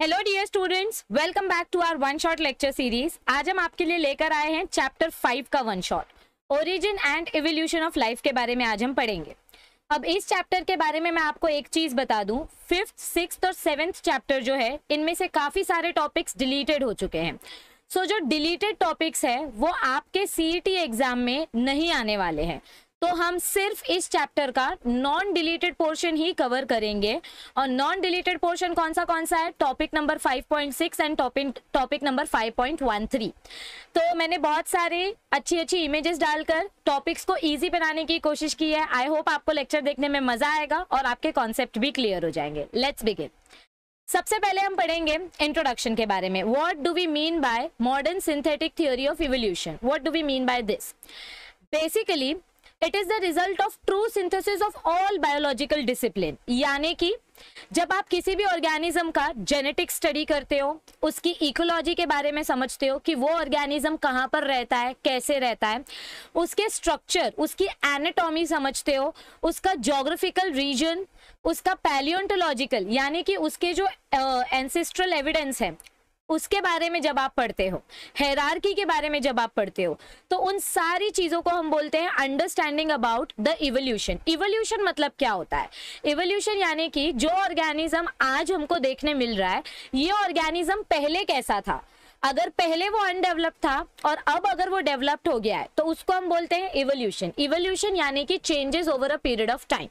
Hello dear students welcome back to our one shot lecture series आज हम आपके लिए लेकर आए हैं चैप्टर फाइव का one shot origin and evolution of life के बारे में आज हम पढ़ेंगे अब इस चैप्टर के बारे में मैं आपको एक चीज बता दूं फिफ्थ सिक्स और सेवेंथ चैप्टर जो है इनमें से काफी सारे टॉपिक्स डिलीटेड हो चुके हैं सो so, जो डिलीटेड टॉपिक्स है वो आपके सी एग्जाम e में नहीं आने वाले हैं तो हम सिर्फ इस चैप्टर का नॉन डिलीटेड पोर्शन ही कवर करेंगे और नॉन डिलीटेड पोर्शन कौन सा कौन सा है topic number 5.6 and topic topic number 5.13 तो मैंने बहुत सारे अच्छी अच्छी इमेजेस डालकर टॉपिक्स को ईजी बनाने की कोशिश की है आई होप आपको लेक्चर देखने में मजा आएगा और आपके कॉन्सेप्ट भी क्लियर हो जाएंगे लेट्स बिगिन सबसे पहले हम पढ़ेंगे इंट्रोडक्शन के बारे में what do we mean by modern synthetic theory of evolution what do we mean by this basically it is the result of true synthesis of all biological discipline यानी कि जब आप किसी भी ऑर्गेनिज्म का जेनेटिक स्टडी करते हो उसकी इकोलॉजी के बारे में समझते हो कि वो ऑर्गेनिज्म कहाँ पर रहता है कैसे रहता है उसके स्ट्रक्चर उसकी एनाटॉमी समझते हो उसका जोग्राफिकल रीजन उसका पैलियोटोलॉजिकल यानी कि उसके जो एंसेस्ट्रल एविडेंस है उसके बारे में जब आप पढ़ते हो हैरारकी के बारे में जब आप पढ़ते हो तो उन सारी चीज़ों को हम बोलते हैं understanding about the evolution evolution मतलब क्या होता है इवोल्यूशन यानी कि जो ऑर्गेनिज्म आज हमको देखने मिल रहा है ये ऑर्गेनिज्म पहले कैसा था अगर पहले वो अनडेवलप था और अब अगर वो डेवलप्ड हो गया है तो उसको हम बोलते हैं इवोल्यूशन इवोल्यूशन यानी कि changes over a period of time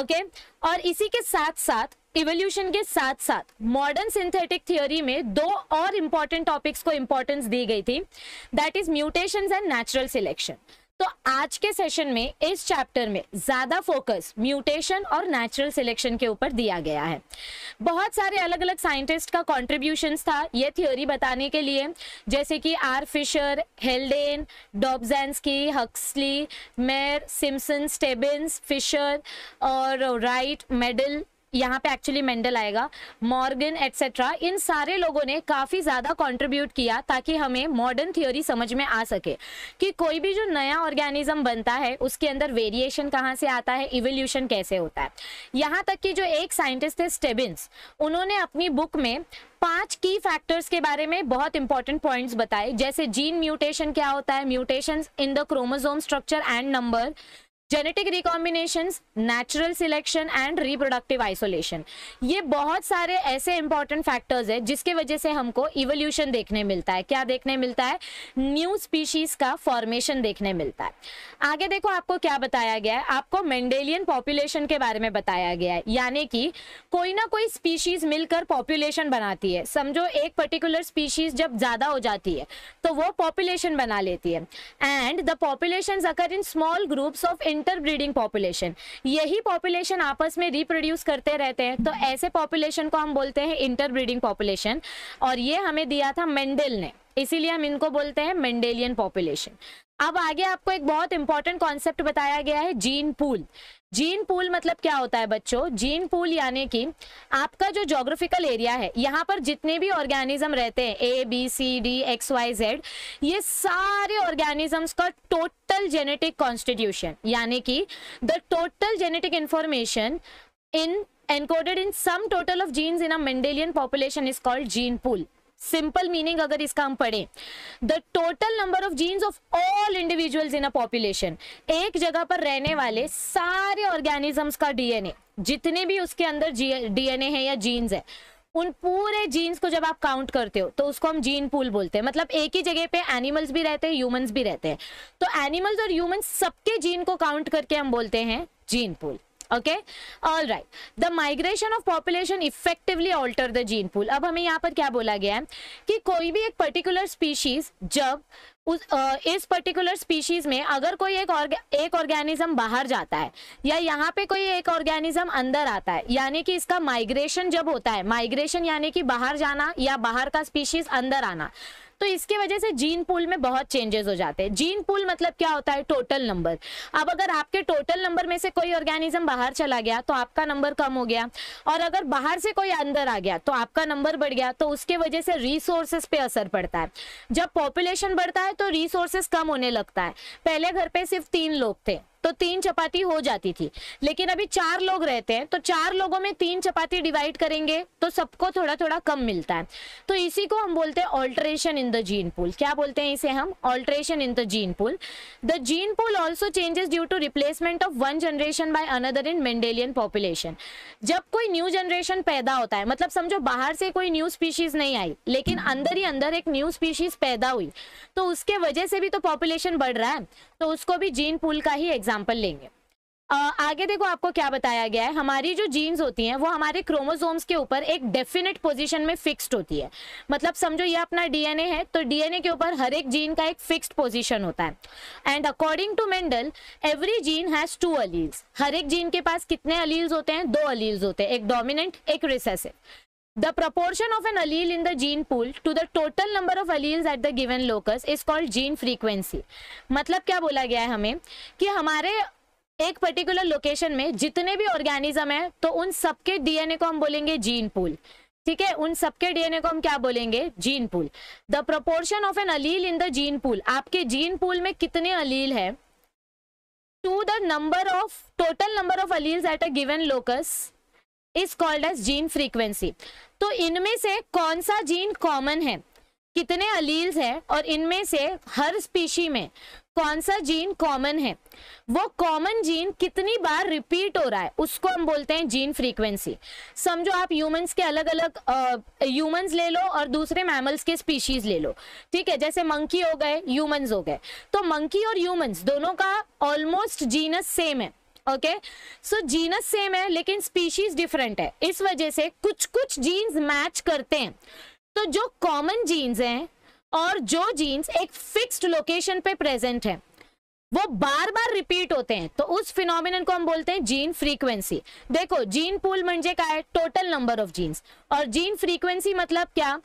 okay और इसी के साथ साथ इवोल्यूशन के साथ साथ मॉडर्न सिंथेटिक थियोरी में दो और इंपॉर्टेंट टॉपिक्स को इंपॉर्टेंस दी गई थी that is mutation and natural selection तो आज के सेशन में इस चैप्टर में ज्यादा फोकस म्यूटेशन और नेचुरल सिलेक्शन के ऊपर दिया गया है बहुत सारे अलग अलग साइंटिस्ट का कॉन्ट्रीब्यूशन था ये थ्योरी बताने के लिए जैसे कि R Fisher Haldane Dobzhansky Huxley Mayr Simpson Stebbins Fisher और राइट मेडल यहाँ पे एक्चुअली मेंडल आएगा मॉर्गन एटसेट्रा इन सारे लोगों ने काफ़ी ज़्यादा कंट्रीब्यूट किया ताकि हमें मॉडर्न थियोरी समझ में आ सके कि कोई भी जो नया ऑर्गेनिज्म बनता है उसके अंदर वेरिएशन कहाँ से आता है इवोल्यूशन कैसे होता है यहाँ तक कि जो एक साइंटिस्ट थे स्टेबिन्स उन्होंने अपनी बुक में पांच की फैक्टर्स के बारे में बहुत इंपॉर्टेंट पॉइंट्स बताए जैसे जीन म्यूटेशन क्या होता है mutation in the chromosome structure and number genetic recombination natural selection and reproductive isolation ये बहुत सारे ऐसे इंपॉर्टेंट फैक्टर्स है जिसके वजह से हमको इवोल्यूशन देखने मिलता है क्या देखने मिलता है न्यू स्पीशीज का फॉर्मेशन देखने मिलता है आगे देखो आपको क्या बताया गया है आपको मेंडेलियन पॉपुलेशन के बारे में बताया गया है यानी कि कोई ना कोई स्पीशीज मिलकर पॉपुलेशन बनाती है समझो एक पर्टिकुलर स्पीशीज जब ज्यादा हो जाती है तो वो पॉपुलेशन बना लेती है and the population occur in small groups of interbreeding population यही पॉपुलेशन आपस में रिप्रोड्यूस करते रहते हैं तो ऐसे पॉपुलेशन को हम बोलते हैं इंटरब्रीडिंग पॉपुलेशन और ये हमें दिया था मेंडल ने इसीलिए हम इनको बोलते हैं मेंडेलियन पॉपुलेशन अब आगे आपको एक बहुत इंपॉर्टेंट कॉन्सेप्ट बताया गया है जीन पूल जीन पूल मतलब क्या होता है बच्चों जीन पूल यानी कि आपका जो जोग्राफिकल एरिया है यहाँ पर जितने भी ऑर्गेनिज्म रहते हैं A B C D X Y Z ये सारे ऑर्गेनिजम्स का टोटल जेनेटिक कॉन्स्टिट्यूशन यानी कि the total genetic information in encoded in sum total of genes in a Mendelian population is called gene pool simple meaning अगर इसका हम पढ़े the total number of genes of all individuals in a population एक जगह पर रहने वाले सारे ऑर्गेनिजम्स का डीएनए जितने भी उसके अंदर डीएनए है या जीन्स है उन पूरे जीन्स को जब आप काउंट करते हो तो उसको हम जीन पूल बोलते हैं मतलब एक ही जगह पे एनिमल्स भी रहते हैं ह्यूमंस भी रहते हैं तो एनिमल्स और ह्यूमंस सबके जीन को काउंट करके हम बोलते हैं gene pool okay all right the migration of population effectively alter the gene pool अब हमें यहाँ पर क्या बोला गया है कि कोई भी एक पर्टिकुलर स्पीशीज जब उस आ, इस पर्टिकुलर स्पीशीज में अगर कोई एक और, एक ऑर्गेनिज्म बाहर जाता है या यहाँ पे कोई एक ऑर्गेनिज्म अंदर आता है यानी कि इसका माइग्रेशन जब होता है माइग्रेशन यानी कि बाहर जाना या बाहर का स्पीशीज अंदर आना तो इसके वजह से जीन पूल में बहुत चेंजेस हो जाते हैं जीन पूल मतलब क्या होता है टोटल नंबर अब अगर आपके टोटल नंबर में से कोई ऑर्गेनिज्म बाहर चला गया तो आपका नंबर कम हो गया और अगर बाहर से कोई अंदर आ गया तो आपका नंबर बढ़ गया तो उसके वजह से रिसोर्सेस पे असर पड़ता है जब पॉपुलेशन बढ़ता है तो रिसोर्सेस कम होने लगता है पहले घर पे सिर्फ तीन लोग थे तो तीन चपाती हो जाती थी लेकिन अभी चार लोग रहते हैं तो चार लोगों में तीन चपाती डिवाइड करेंगे तो सबको थोड़ा थोड़ा कम मिलता है तो इसी को हम बोलते हैं alteration in the gene pool क्या बोलते हैं इसे हम alteration in the gene pool the gene pool also changes due to replacement of one generation by another in Mendelian population जब कोई न्यू जनरेशन पैदा होता है मतलब समझो बाहर से कोई न्यू स्पीशीज नहीं आई लेकिन अंदर ही अंदर एक न्यू स्पीशीज पैदा हुई तो उसके वजह से भी तो पॉपुलेशन बढ़ रहा है तो उसको भी जीन पुल का ही एग्जाम एग्जाम्पल लेंगे आगे देखो आपको क्या बताया गया है हमारी जो जीन्स होती हैं वो हमारे क्रोमोसोम्स के ऊपर एक डेफिनेट पोजीशन में फिक्स्ड होती है मतलब समझो ये अपना डीएनए है तो डीएनए के ऊपर हर एक जीन का एक फिक्स्ड पोजीशन होता है and according to Mendel every gene has two alleles हर एक जीन के पास कितने अलील्स होते हैं दो अलील्स होते हैं एक डोमिनेंट एक recessive The proportion of an allele in the gene pool to the total number of alleles at the given locus is called gene frequency. मतलब क्या बोला गया है हमें कि हमारे एक पर्टिकुलर लोकेशन में जितने भी ऑर्गेनिज्म है तो उन सबके डीएनए को हम बोलेंगे जीन पूल ठीक है उन सबके डीएनए को हम क्या बोलेंगे gene pool the proportion of an allele in the gene pool आपके जीन पूल में कितने अलील है to the number of total number of alleles at a given locus is called as gene frequency तो इनमें से कौन सा gene common है कितने अलील्स हैं और इनमें से हर स्पीशी में कौन सा जीन कॉमन है वो कॉमन जीन कितनी बार रिपीट हो रहा है उसको हम बोलते हैं जीन फ्रीक्वेंसी समझो आप ह्यूमंस के अलग अलग ह्यूमंस ले लो और दूसरे मैमल्स के स्पीशीज ले लो ठीक है जैसे मंकी हो गए ह्यूमंस हो गए तो मंकी और ह्यूमंस दोनों का ऑलमोस्ट जीनस सेम है ओके सो जीनस सेम है लेकिन स्पीशीज डिफरेंट है इस वजह से कुछ कुछ जीन्स मैच करते हैं तो जो कॉमन जीन्स हैं और जो जीन्स एक फिक्स्ड लोकेशन पे प्रेजेंट है वो बार बार रिपीट होते हैं तो उस फिनोमिन को हम बोलते हैं जीन फ्रीक्वेंसी देखो जीन पूल मंजे का है टोटल नंबर ऑफ जीन्स और जीन फ्रीक्वेंसी मतलब क्या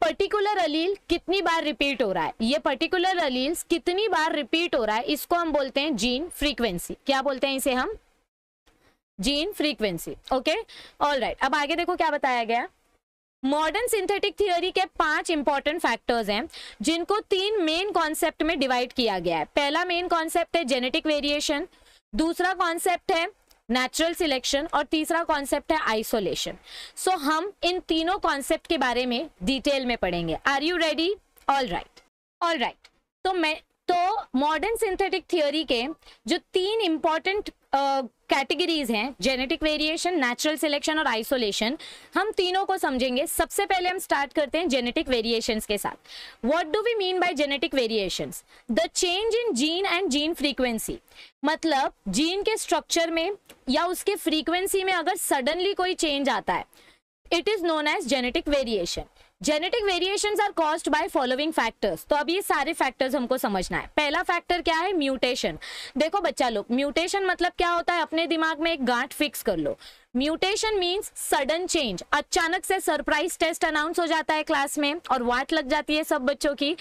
पर्टिकुलर अलील कितनी बार रिपीट हो रहा है ये पर्टिकुलर अलील कितनी बार रिपीट हो रहा है इसको हम बोलते हैं जीन फ्रीक्वेंसी क्या बोलते हैं इसे हम gene frequency okay all right अब आगे देखो क्या बताया गया मॉडर्न सिंथेटिक थियोरी के पांच इंपॉर्टेंट फैक्टर्स हैं जिनको तीन मेन कॉन्सेप्ट में डिवाइड किया गया है पहला मेन कॉन्सेप्ट है जेनेटिक वेरिएशन दूसरा कॉन्सेप्ट है नेचुरल सिलेक्शन और तीसरा कॉन्सेप्ट है आइसोलेशन सो so, हम इन तीनों कॉन्सेप्ट के बारे में डिटेल में पढ़ेंगे are you ready all right all right तो मैं तो मॉडर्न सिंथेटिक थियोरी के जो तीन इंपॉर्टेंट कैटेगरीज uh, हैं जेनेटिक वेरिएशन नेचुरल सिलेक्शन और आइसोलेशन हम तीनों को समझेंगे सबसे पहले हम स्टार्ट करते हैं जेनेटिक वेरिएशंस के साथ what do we mean by genetic variations the change in gene and gene frequency मतलब जीन के स्ट्रक्चर में या उसके फ्रीक्वेंसी में अगर सडनली कोई चेंज आता है it is known as genetic variation genetic variation are caused by following factors तो अब ये सारे फैक्टर्स हमको समझना है पहला फैक्टर क्या है म्यूटेशन देखो बच्चा लोग म्यूटेशन मतलब क्या होता है अपने दिमाग में एक गांठ फिक्स कर लो म्यूटेशन मीन्स सडन चेंज अचानक से सरप्राइज टेस्ट अनाउंस हो जाता है क्लास में और वाट लग जाती है सब बच्चों की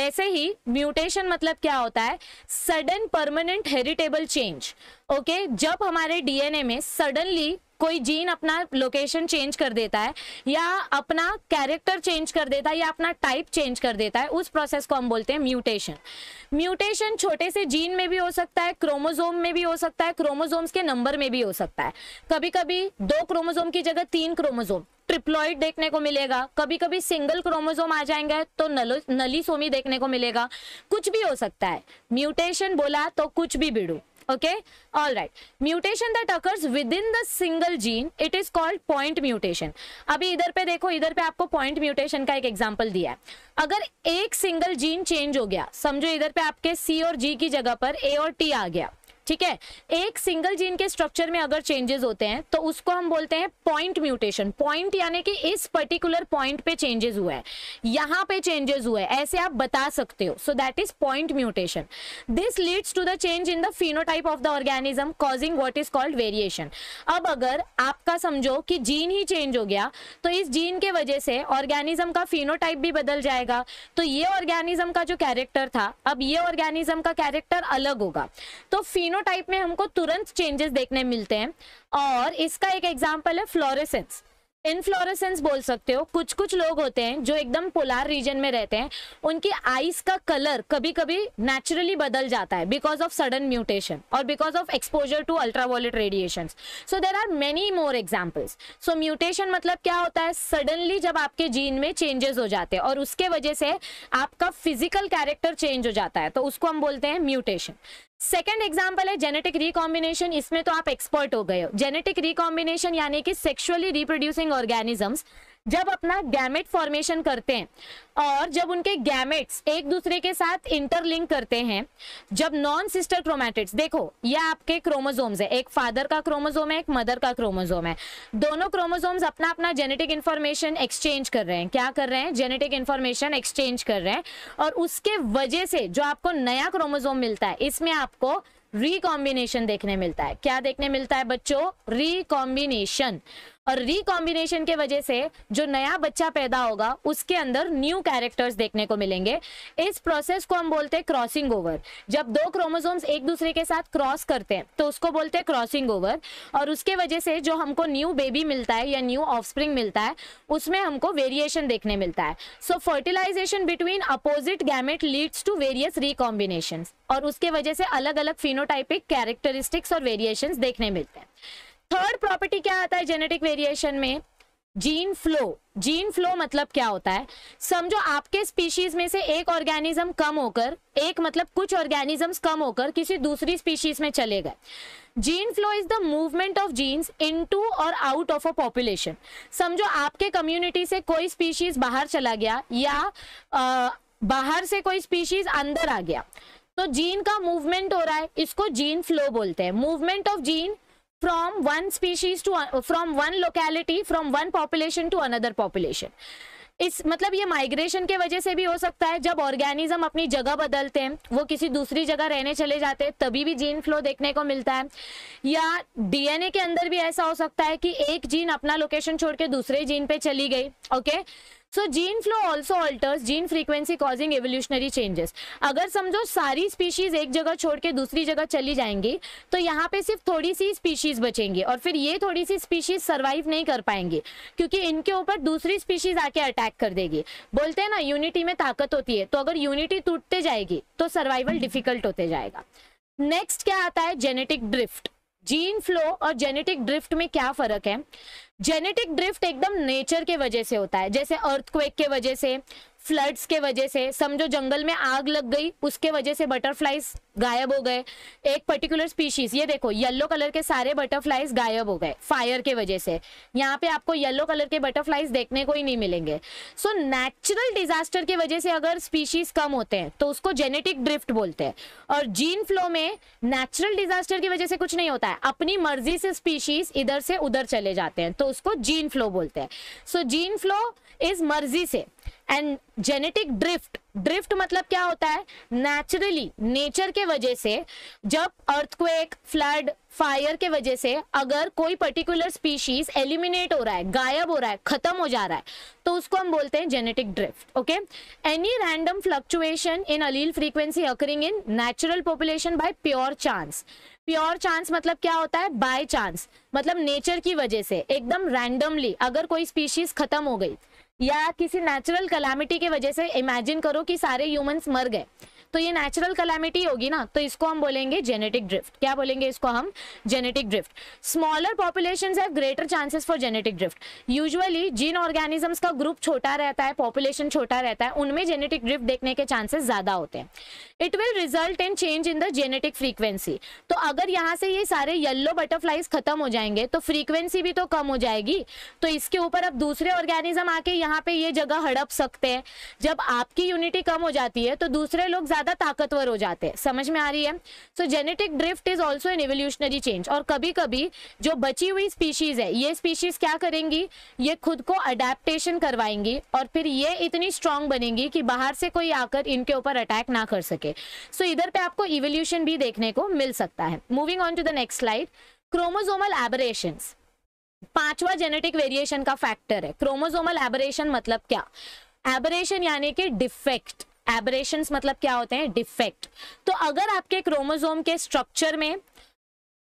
वैसे ही म्यूटेशन मतलब क्या होता है sudden permanent heritable change okay जब हमारे डीएनए में सडनली कोई जीन अपना लोकेशन चेंज कर देता है या अपना कैरेक्टर चेंज कर देता है या अपना टाइप चेंज कर देता है उस प्रोसेस को हम बोलते हैं म्यूटेशन म्यूटेशन छोटे से जीन में भी हो सकता है क्रोमोजोम में भी हो सकता है क्रोमोजोम्स के नंबर में भी हो सकता है कभी कभी दो क्रोमोजोम की जगह तीन क्रोमोजोम ट्रिप्लॉइड देखने को मिलेगा कभी कभी सिंगल क्रोमोजोम आ जाएंगे तो नलो नलीसोमी देखने को मिलेगा कुछ भी हो सकता है म्यूटेशन बोला तो कुछ भी बिड़ू okay all right mutation that occurs within the single gene it is called point mutation abhi idhar pe dekho idhar pe aapko point mutation ka ek example diya hai agar ek single gene change ho gaya samjho idhar pe aapke C aur G ki jagah par A aur T aa gaya ठीक है एक single gene के structure में अगर changes होते हैं तो उसको हम बोलते हैं पॉइंट म्यूटेशन पॉइंट यानी कि इस पर्टिकुलर पॉइंट पे चेंजेस हुआ है यहाँ पे चेंजेस हुए ऐसे आप बता सकते हो so that is point mutation this leads to the change in the phenotype of the organism causing what is called variation अब अगर आपका समझो कि जीन ही चेंज हो गया तो इस जीन के वजह से ऑर्गेनिज्म का फिनोटाइप भी बदल जाएगा तो ये ऑर्गेनिज्म का जो कैरेक्टर था अब ये ऑर्गेनिज्म का कैरेक्टर अलग होगा तो फिनो टाइप में हमको तुरंत चेंजेस देखने मिलते हैं और इसका एक एग्जाम्पल है फ्लोरेसेंस इनफ्लोरेसेंस बोल सकते हो कुछ कुछ लोग होते हैं जो एकदम पोलार रीजन में रहते हैं उनकी आइस का कलर कभी कभी नेचुरली बदल जाता है बिकॉज ऑफ सडन म्यूटेशन और because of exposure to ultraviolet radiation so there are many more examples so mutation मतलब क्या होता है सडनली जब आपके जीन में चेंजेस हो जाते हैं और उसके वजह से आपका फिजिकल कैरेक्टर चेंज हो जाता है तो उसको हम बोलते हैं म्यूटेशन सेकेंड एग्जाम्पल है जेनेटिक रिकॉम्बिनेशन इसमें तो आप एक्सपर्ट हो गए हो जेनेटिक रिकॉम्बिनेशन यानी कि सेक्सुअली रिप्रोड्यूसिंग ऑर्गेनिजम्स जब अपना गैमेट फॉर्मेशन करते हैं और जब उनके गैमेट्स एक दूसरे के साथ इंटरलिंक करते हैं जब नॉन सिस्टर क्रोमैटिड्स देखो ये आपके क्रोमोजोम्स है एक फादर का क्रोमोजोम है एक मदर का क्रोमोजोम है दोनों क्रोमोजोम्स अपना अपना जेनेटिक इंफॉर्मेशन एक्सचेंज कर रहे हैं क्या कर रहे हैं जेनेटिक इन्फॉर्मेशन एक्सचेंज कर रहे हैं और उसके वजह से जो आपको नया क्रोमोजोम मिलता है इसमें आपको रिकॉम्बिनेशन देखने मिलता है क्या देखने मिलता है बच्चों रिकॉम्बिनेशन और रिकॉम्बिनेशन के वजह से जो नया बच्चा पैदा होगा उसके अंदर न्यू कैरेक्टर्स देखने को मिलेंगे इस प्रोसेस को हम बोलते हैं क्रॉसिंग ओवर जब दो क्रोमोसोम्स एक दूसरे के साथ क्रॉस करते हैं तो उसको बोलते हैं क्रॉसिंग ओवर और उसके वजह से जो हमको न्यू बेबी मिलता है या न्यू ऑफस्प्रिंग मिलता है उसमें हमको वेरिएशन देखने मिलता है so fertilization between opposite gamete leads to various recombination और उसके वजह से अलग अलग फिनोटाइपिक कैरेक्टरिस्टिक्स और वेरिएशन देखने मिलते हैं थर्ड प्रॉपर्टी क्या आता है जेनेटिक वेरिएशन में जीन फ्लो जीन फ्लो मतलब क्या होता है समझो आपके स्पीशीज में से एक ऑर्गेनिज्म कम होकर एक मतलब कुछ ऑर्गेनिजम्स कम होकर किसी दूसरी स्पीशीज में चले गए gene flow is the movement of genes into और आउट ऑफ अ पॉपुलेशन समझो आपके कम्युनिटी से कोई स्पीशीज बाहर चला गया या आ, बाहर से कोई स्पीशीज अंदर आ गया तो जीन का मूवमेंट हो रहा है इसको जीन फ्लो बोलते हैं movement of gene from one species to uh, from one locality from one population to another population इस मतलब ये माइग्रेशन के वजह से भी हो सकता है जब ऑर्गेनिज्म अपनी जगह बदलते हैं वो किसी दूसरी जगह रहने चले जाते हैं तभी भी जीन फ्लो देखने को मिलता है या डीएनए के अंदर भी ऐसा हो सकता है कि एक जीन अपना लोकेशन छोड़ के दूसरे जीन पे चली गई okay okay? So gene flow also alters gene frequency causing evolutionary changes अगर समझो सारी स्पीशीज एक जगह छोड़ के दूसरी जगह चली जाएंगी तो यहाँ पे सिर्फ थोड़ी सी स्पीशीज बचेंगी और फिर ये थोड़ी सी स्पीशीज सर्वाइव नहीं कर पाएंगे क्योंकि इनके ऊपर दूसरी स्पीशीज आके अटैक कर देगी बोलते हैं ना यूनिटी में ताकत होती है तो अगर यूनिटी टूटते जाएगी तो सर्वाइवल डिफिकल्ट होते जाएगा नेक्स्ट क्या आता है जेनेटिक ड्रिफ्ट जीन फ्लो और जेनेटिक ड्रिफ्ट में क्या फर्क है जेनेटिक ड्रिफ्ट एकदम नेचर के वजह से होता है जैसे अर्थक्वेक के वजह से फ्लड्स के वजह से समझो जंगल में आग लग गई उसके वजह से बटरफ्लाइज गायब हो गए एक पर्टिकुलर स्पीशीज ये देखो येलो कलर के सारे बटरफ्लाइज गायब हो गए फायर के वजह से यहाँ पे आपको येलो कलर के बटरफ्लाइज देखने को ही नहीं मिलेंगे सो नेचुरल डिजास्टर की वजह से अगर स्पीशीज कम होते हैं तो उसको जेनेटिक ड्रिफ्ट बोलते हैं और जीन फ्लो में नेचुरल डिजास्टर की वजह से कुछ नहीं होता है अपनी मर्जी से स्पीशीज इधर से उधर चले जाते हैं तो उसको जीन फ्लो बोलते हैं सो जीन फ्लो इज मर्जी से एंड जेनेटिक ड्रिफ्ट ड्रिफ्ट मतलब क्या होता है नेचुरली नेचर के वजह से जब अर्थक्वेक फ्लड फायर के वजह से अगर कोई पर्टिकुलर स्पीशीज एलिमिनेट हो रहा है गायब हो रहा है खत्म हो जा रहा है तो उसको हम बोलते हैं genetic drift okay any random fluctuation in allele frequency occurring in natural population by pure chance pure chance मतलब क्या होता है बाय चांस मतलब नेचर की वजह से एकदम रैंडमली अगर कोई स्पीशीज खत्म हो गई या किसी नेचुरल कलामिटी की वजह से इमेजिन करो कि सारे ह्यूमंस मर गए तो ये नेचुरल कलामिटी होगी ना तो इसको हम बोलेंगे जेनेटिक ड्रिफ्ट क्या बोलेंगे इसको हम genetic drift smaller population have greater chances for genetic drift usually जिन ऑर्गेनिजम्स का ग्रुप छोटा रहता है पॉपुलेशन छोटा रहता है उनमें जेनेटिक ड्रिफ्ट देखने के चांसेस ज्यादा होते हैं it will result in change in the genetic frequency तो अगर यहाँ से ये सारे येल्लो बटरफ्लाइज खत्म हो जाएंगे तो फ्रीक्वेंसी भी तो कम हो जाएगी तो इसके ऊपर अब दूसरे ऑर्गेनिज्म आके यहाँ पे ये जगह हड़प सकते हैं जब आपकी यूनिटी कम हो जाती है तो दूसरे लोग ज्यादा ताकतवर हो जाते हैं समझ में आ रही है so genetic drift is also an evolutionary change और कभी कभी जो बची हुई स्पीशीज है ये स्पीशीज क्या करेंगी ये खुद को अडेप्टेशन करवाएंगी और फिर ये इतनी स्ट्रांग बनेंगी कि बाहर से कोई आकर इनके ऊपर अटैक ना कर सके लिए सो so, इधर पे आपको इवोल्यूशन भी देखने को मिल सकता है moving on to the next slide chromosomal aberration पांचवा जेनेटिक वेरिएशन का फैक्टर है क्रोमोजोमल एबरेशन मतलब क्या एबरेशन यानी कि डिफेक्ट एबरेशन मतलब क्या होते हैं डिफेक्ट तो अगर आपके क्रोमोजोम के स्ट्रक्चर में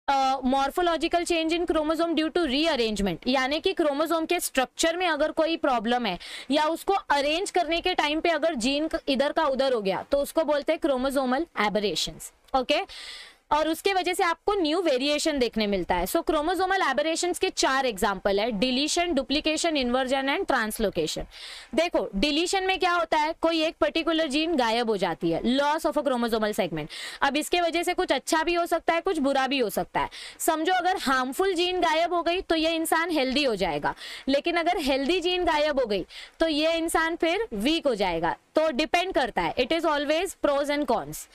morphological change in chromosome due to rearrangement यानी कि क्रोमोजोम के स्ट्रक्चर में अगर कोई प्रॉब्लम है या उसको अरेंज करने के टाइम पे अगर जीन इधर का उधर हो गया तो उसको बोलते हैं क्रोमोजोमल एबरेशन ओके और उसके वजह से आपको न्यू वेरिएशन देखने मिलता है सो क्रोमोजोमल एबरेशन के चार एग्जाम्पल है deletion duplication inversion and translocation देखो डिलीशन में क्या होता है कोई एक पर्टिकुलर जीन गायब हो जाती है loss of a chromosomal segment अब इसके वजह से कुछ अच्छा भी हो सकता है कुछ बुरा भी हो सकता है समझो अगर हार्मफुल जीन गायब हो गई तो यह इंसान हेल्दी हो जाएगा लेकिन अगर हेल्दी जीन गायब हो गई तो यह इंसान फिर वीक हो जाएगा तो डिपेंड करता है it is always pros and cons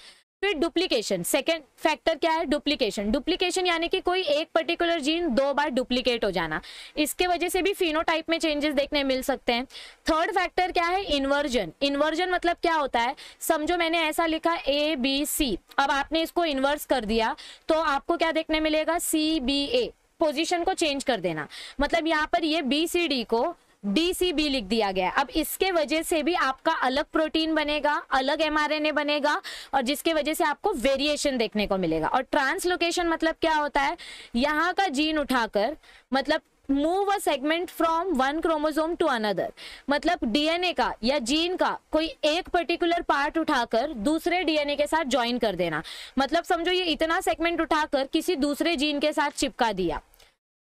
फिर डुप्लीकेशन सेकेंड फैक्टर क्या है डुप्लीकेशन डुप्लीकेशन यानी कि कोई एक पर्टिकुलर जीन दो बार डुप्लीकेट हो जाना इसके वजह से भी फिनोटाइप में चेंजेस देखने मिल सकते हैं थर्ड फैक्टर क्या है इन्वर्जन इन्वर्जन मतलब क्या होता है समझो मैंने ऐसा लिखा ए बी सी अब आपने इसको इन्वर्स कर दिया तो आपको क्या देखने मिलेगा सी बी ए पोजीशन को चेंज कर देना मतलब यहाँ पर ये बी सी डी को डीसीबी लिख दिया गया अब इसके वजह से भी आपका अलग प्रोटीन बनेगा अलग एमआरएनए बनेगा और जिसके वजह से आपको वेरिएशन देखने को मिलेगा और ट्रांसलोकेशन मतलब क्या होता है यहाँ का जीन उठाकर मतलब move a segment from one chromosome to another मतलब डीएनए का या जीन का कोई एक पर्टिकुलर पार्ट उठाकर दूसरे डीएनए के साथ ज्वाइन कर देना मतलब समझो ये इतना सेगमेंट उठाकर किसी दूसरे जीन के साथ चिपका दिया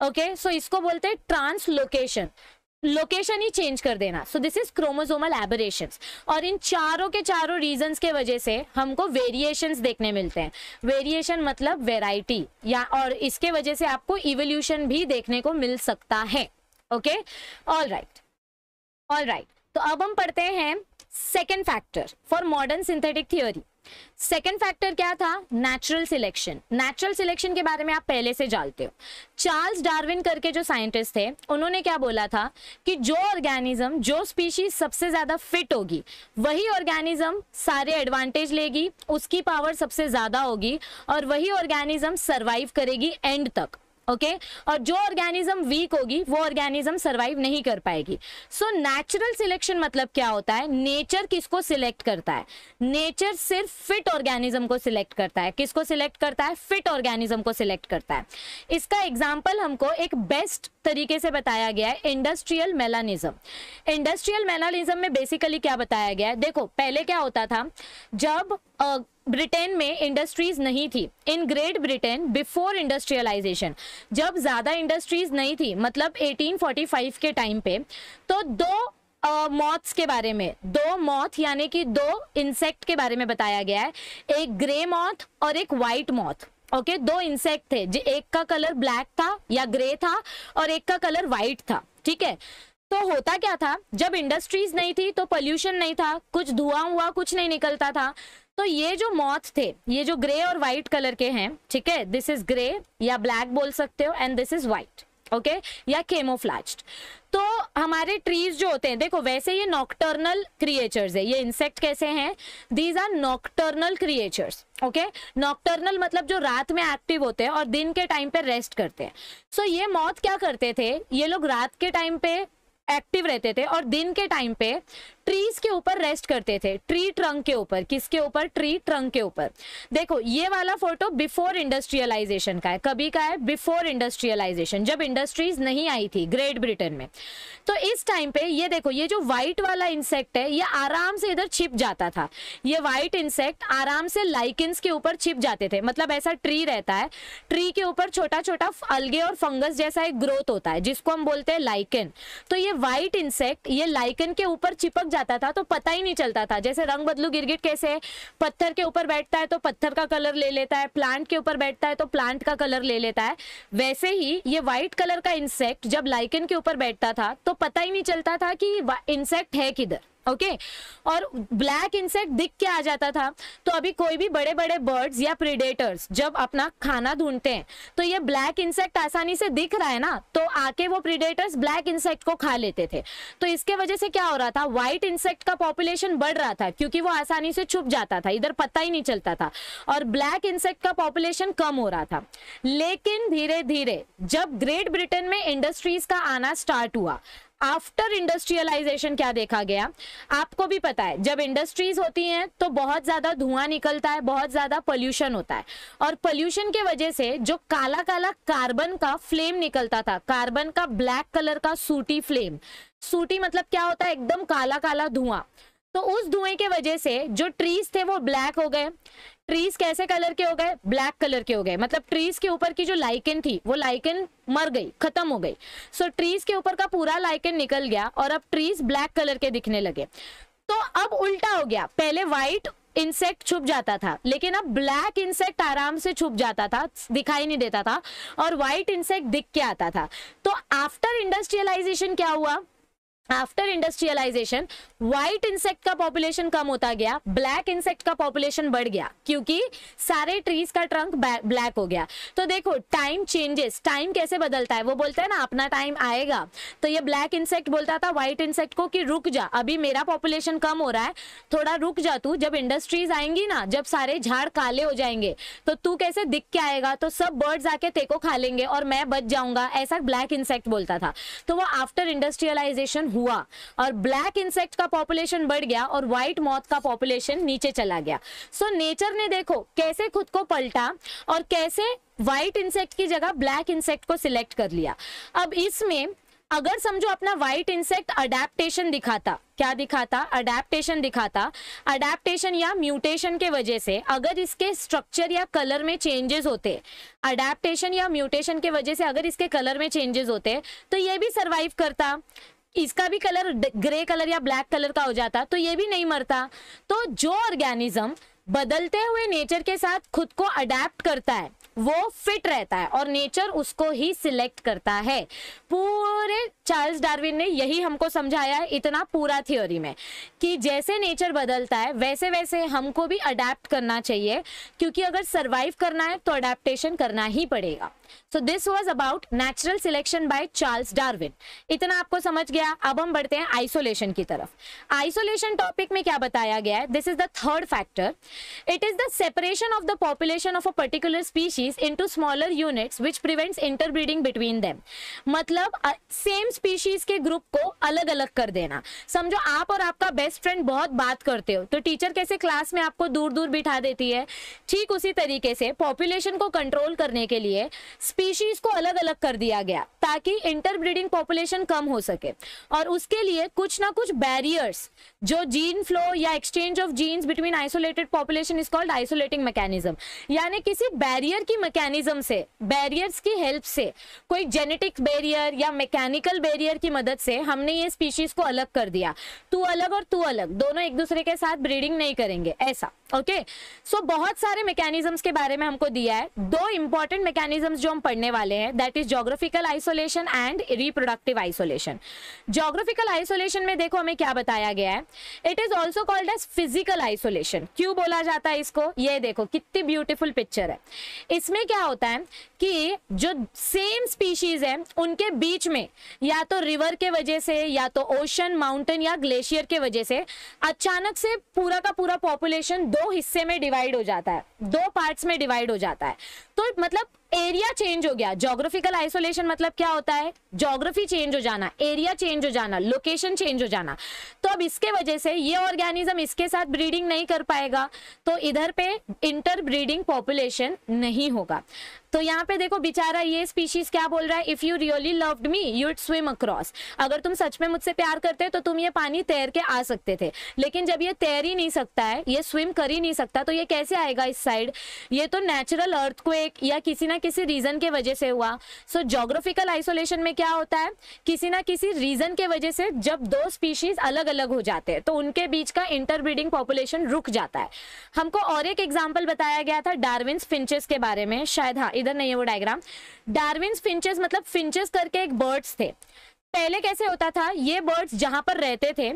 ओके okay? सो so इसको बोलते हैं ट्रांसलोकेशन लोकेशन ही चेंज कर देना so this is chromosomal aberration और इन चारों के चारों रीजन के वजह से हमको वेरिएशन देखने मिलते हैं वेरिएशन मतलब वेराइटी या और इसके वजह से आपको इवोल्यूशन भी देखने को मिल सकता है okay all right all right तो अब हम पढ़ते हैं second factor for modern synthetic theory second factor क्या था नेचुरल सिलेक्शन नेचुरल सिलेक्शन के बारे में आप पहले से जानते हो चार्ल्स डार्विन करके जो साइंटिस्ट थे उन्होंने क्या बोला था कि जो ऑर्गेनिज्म जो स्पीशीज सबसे ज्यादा फिट होगी वही ऑर्गेनिज्म सारे एडवांटेज लेगी उसकी पावर सबसे ज्यादा होगी और वही ऑर्गेनिज्म सर्वाइव करेगी एंड तक ओके okay? और जो ऑर्गेनिज्म वीक होगी वो ऑर्गेनिज्म सरवाइव नहीं कर पाएगी सो नेचुरल सिलेक्शन मतलब क्या होता है नेचर किसको सिलेक्ट करता है नेचर सिर्फ फिट ऑर्गेनिज्म को सिलेक्ट करता है किसको सिलेक्ट करता है फिट ऑर्गेनिज्म को सिलेक्ट करता है इसका एग्जाम्पल हमको एक बेस्ट तरीके से बताया गया है इंडस्ट्रियल मेलानिज्म इंडस्ट्रियल मेलानिज्म में बेसिकली क्या बताया गया है देखो पहले क्या होता था जब ब्रिटेन में इंडस्ट्रीज नहीं थी in Great Britain before industrialization जब ज़्यादा इंडस्ट्रीज नहीं थी मतलब 1845 के टाइम पे तो दो मॉथ्स uh, के बारे में दो मॉथ यानी कि दो इंसेक्ट के बारे में बताया गया है एक ग्रे मॉथ और एक वाइट मॉथ ओके दो इंसेक्ट थे जो एक का कलर ब्लैक था या ग्रे था और एक का कलर वाइट था ठीक है तो होता क्या था जब इंडस्ट्रीज नहीं थी तो पोल्यूशन नहीं था कुछ धुआं हुआ कुछ नहीं निकलता था तो ये जो मॉथ थे ये जो ग्रे और व्हाइट कलर के हैं ठीक है दिस इज ग्रे या ब्लैक बोल सकते हो and this is white okay या केमोफ्लाज्ड तो हमारे ट्रीज जो होते हैं देखो वैसे ये नॉक्टर्नल क्रिएचर्स है ये इंसेक्ट कैसे हैं these are nocturnal creatures okay nocturnal मतलब जो रात में एक्टिव होते हैं और दिन के टाइम पे रेस्ट करते हैं सो so, ये मौत क्या करते थे ये लोग रात के टाइम पे एक्टिव रहते थे और दिन के टाइम पे ट्रीज के ऊपर रेस्ट करते थे ट्री ट्रंक के ऊपर किसके ऊपर ट्री ट्रंक के ऊपर देखो ये वाला फोटो बिफोर इंडस्ट्रियलाइजेशन का है कभी का है बिफोर इंडस्ट्रियलाइजेशन जब इंडस्ट्रीज नहीं आई थी ग्रेट ब्रिटेन में तो इस टाइम पे ये देखो ये जो व्हाइट वाला इंसेक्ट है ये आराम से इधर छिप जाता था ये व्हाइट इंसेक्ट आराम से लाइकिन्स के ऊपर छिप जाते थे मतलब ऐसा ट्री रहता है ट्री के ऊपर छोटा छोटा अलगे और फंगस जैसा एक ग्रोथ होता है जिसको हम बोलते हैं लाइकन तो ये व्हाइट इंसेक्ट ये लाइकन के ऊपर चिपक जाता था तो पता ही नहीं चलता था जैसे रंग बदलू गिरगिट कैसे पत्थर के ऊपर बैठता है तो पत्थर का कलर ले लेता है प्लांट के ऊपर बैठता है तो प्लांट का कलर ले लेता है वैसे ही ये व्हाइट कलर का इंसेक्ट जब लाइकन के ऊपर बैठता था तो पता ही नहीं चलता था कि इंसेक्ट है किधर ओके okay? और ब्लैक इंसेक्ट दिख के आ जाता था तो अभी कोई भी बड़े बड़े बर्ड्स या प्रीडेटर्स जब अपना खाना ढूंढते हैं तो ये ब्लैक इंसेक्ट आसानी से दिख रहा है ना तो आके वो प्रीडेटर्स ब्लैक इंसेक्ट को खा लेते थे तो इसके वजह से क्या हो रहा था व्हाइट इंसेक्ट का पॉपुलेशन बढ़ रहा था क्योंकि वो आसानी से छुप जाता था इधर पता ही नहीं चलता था और ब्लैक इंसेक्ट का पॉपुलेशन कम हो रहा था लेकिन धीरे धीरे जब ग्रेट ब्रिटेन में इंडस्ट्रीज का आना स्टार्ट हुआ आफ्टर इंडस्ट्रियलाइजेशन क्या देखा गया आपको भी पता है जब इंडस्ट्रीज होती हैं तो बहुत ज्यादा धुआं निकलता है बहुत ज्यादा पोल्यूशन होता है और पोल्यूशन के वजह से जो काला काला कार्बन का फ्लेम निकलता था कार्बन का ब्लैक कलर का सूटी फ्लेम सूटी मतलब क्या होता है एकदम काला काला धुआं तो उस धुएं के वजह से जो ट्रीज थे वो ब्लैक हो गए ट्रीज कैसे कलर के हो गए ब्लैक कलर के हो गए मतलब ट्रीज के ऊपर की जो लाइकन थी वो लाइकन मर गई खत्म हो गई सो ट्रीज के ऊपर का पूरा लाइकन निकल गया और अब ट्रीज ब्लैक कलर के दिखने लगे तो अब उल्टा हो गया पहले व्हाइट इंसेक्ट छुप जाता था लेकिन अब ब्लैक इंसेक्ट आराम से छुप जाता था दिखाई नहीं देता था और व्हाइट इंसेक्ट दिख के आता था तो आफ्टर इंडस्ट्रियलाइजेशन क्या हुआ आफ्टर इंडस्ट्रियलाइजेशन व्हाइट इंसेक्ट का पॉपुलेशन कम होता गया ब्लैक इंसेक्ट का पॉपुलेशन बढ़ गया क्योंकि सारे ट्रीज का ट्रंक ब्लैक हो गया तो देखो टाइम चेंजेस टाइम कैसे बदलता है वो बोलते हैं ना अपना टाइम आएगा तो ये ब्लैक इंसेक्ट बोलता था व्हाइट इंसेक्ट को कि रुक जा अभी मेरा पॉपुलेशन कम हो रहा है थोड़ा रुक जा तू जब इंडस्ट्रीज आएंगी ना जब सारे झाड़ काले हो जाएंगे तो तू कैसे दिख के आएगा तो सब बर्ड्स आके तेको खा लेंगे और मैं बच जाऊंगा ऐसा ब्लैक इंसेक्ट बोलता था तो वो आफ्टर इंडस्ट्रियलाइजेशन हुआ और ब्लैक इंसेक्ट का पॉपुलेशन बढ़ गया और व्हाइट मॉथ का पॉपुलेशन नीचे चला गया सो so, नेचर ने देखो कैसे खुद को पलटा और कैसे व्हाइट इंसेक्ट की जगह ब्लैक इंसेक्ट को सिलेक्ट कर लिया अब इसमें अगर समझो अपना व्हाइट इंसेक्ट अडेप्टेशन दिखाता क्या दिखाता अडेप्टेशन दिखाता अडेप्टेशन या म्यूटेशन के वजह से अगर इसके स्ट्रक्चर या कलर में चेंजेस होते अडेप्टेशन या म्यूटेशन के वजह से अगर इसके कलर में चेंजेस होते तो ये भी सरवाइव करता इसका भी कलर ग्रे कलर या ब्लैक कलर का हो जाता तो ये भी नहीं मरता तो जो ऑर्गेनिज्म बदलते हुए नेचर के साथ खुद को अडेप्ट करता है वो फिट रहता है और नेचर उसको ही सिलेक्ट करता है पूरे चार्ल्स डार्विन ने यही हमको समझाया है इतना पूरा थियोरी में कि जैसे नेचर बदलता है वैसे वैसे हमको भी अडेप्ट करना चाहिए क्योंकि अगर सर्वाइव करना है तो अडेप्टेशन करना ही पड़ेगा so this was about natural selection by Charles Darwin इतना आपको समझ गया अब हम बढ़ते हैं आइसोलेशन की तरफ आइसोलेशन टॉपिक में क्या बताया गया है this is the third factor it is the separation of the population of a particular species into smaller units which prevents interbreeding between them मतलब सेम स्पीशीज के ग्रुप को अलग अलग कर देना समझो आप और आपका बेस्ट फ्रेंड बहुत बात करते हो तो टीचर कैसे क्लास में आपको दूर दूर बिठा देती है ठीक उसी तरीके से पॉपुलेशन को कंट्रोल करने के लिए स्पीशीज को अलग अलग कर दिया गया ताकि इंटरब्रीडिंग पॉपुलेशन कम हो सके और उसके लिए कुछ ना कुछ बैरियर्स जो जीन फ्लो या exchange of genes between isolated population is called isolating mechanism यानी किसी बैरियर की मैकेनिज्म से बैरियर्स की हेल्प से कोई जेनेटिक बैरियर या मैकेनिकल बैरियर की मदद से हमने ये स्पीशीज को अलग कर दिया तू अलग और तू अलग दोनों एक दूसरे के साथ ब्रीडिंग नहीं करेंगे ऐसा ओके सो बहुत सारे मैकेनिज्म के बारे में हमको दिया है दो इंपॉर्टेंट मैकेनिज्म जो हम पढ़ने वाले हैं that is geographical isolation and reproductive isolation geographical isolation में देखो हमें क्या बताया गया है it is also called as physical isolation क्यों बोला जाता है इसको ये देखो कितनी ब्यूटिफुल पिक्चर है इसमें क्या होता है कि जो सेम स्पीशीज है उनके बीच में या तो रिवर के वजह से या तो ओशन माउंटेन या ग्लेशियर के वजह से अचानक से पूरा का पूरा पॉपुलेशन दो हिस्से में डिवाइड हो जाता है दो पार्ट्स में डिवाइड हो जाता है तो मतलब एरिया चेंज हो गया जोग्राफिकल आइसोलेशन मतलब क्या होता है जोग्राफी चेंज हो जाना एरिया चेंज हो जाना लोकेशन चेंज हो जाना तो अब इसके वजह से ये ऑर्गेनिज्म इसके साथ ब्रीडिंग नहीं कर पाएगा तो इधर पे इंटर ब्रीडिंग पॉपुलेशन नहीं होगा तो यहाँ पे देखो बेचारा ये स्पीशीज क्या बोल रहा है if you really loved me you'd swim across अगर तुम सच में मुझसे प्यार करते तो तुम ये पानी तैर के आ सकते थे लेकिन जब ये तैर ही नहीं सकता है ये स्विम कर ही नहीं सकता तो ये कैसे आएगा इस साइड ये तो नेचुरल अर्थ को एक या किसी ना किसी रीजन के वजह से हुआ सो जोग्राफिकल आइसोलेशन में क्या होता है किसी ना किसी रीजन के वजह से जब दो स्पीशीज अलग अलग हो जाते हैं तो उनके बीच का इंटरब्रीडिंग पॉपुलेशन रुक जाता है हमको और एक एग्जाम्पल बताया गया था डार्विन फिंचेस के बारे में शायद हाँ इधर नहीं है वो डायग्राम डार्विन फिंचेस मतलब फिंचेस करके एक बर्ड्स थे पहले कैसे होता था ये बर्ड्स जहां पर रहते थे